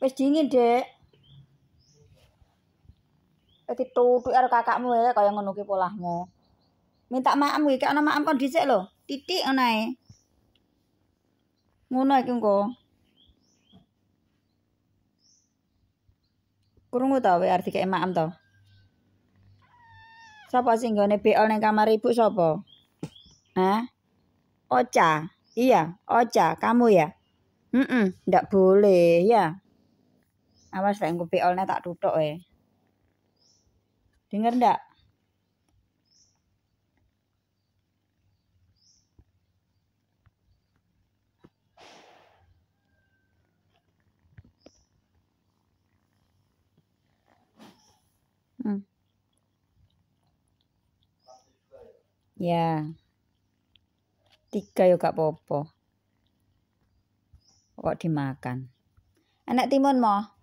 Wis dingin, Dek. Eti tutu karo kakakmu ya kaya ngono ki polahmu. Minta ma'am, iki kok ana maem kok dhisik lho. Titik ngono ae. Ngono iki engko. Kurungu tau we arti kaya maem tau. Sapa sih nggone beol ning kamar ibu sapa? Hah? Oca. Iya, Oca, kamu ya. Heeh, ndak boleh ya. Awas yang engko tak tutup eh. Dengar ndak? Hmm. Ya. Tiga yo gak Popo. Kok dimakan. Anak timun mau?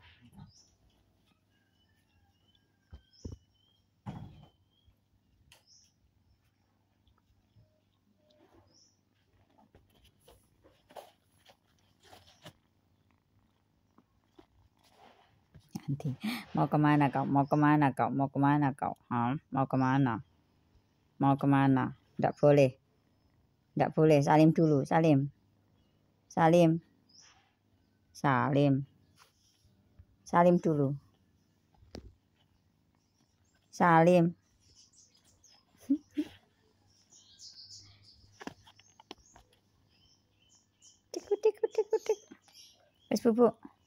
nanti. Mau kemana kau? Mau kemana kau? Mau kemana kau? Ha? Mau kemana? Mau kemana? Tidak boleh. Tidak boleh. Salim dulu. Salim. Salim. Salim. Salim dulu. Salim. Tikut, tikut, tikut, tikut. Wes bubuk.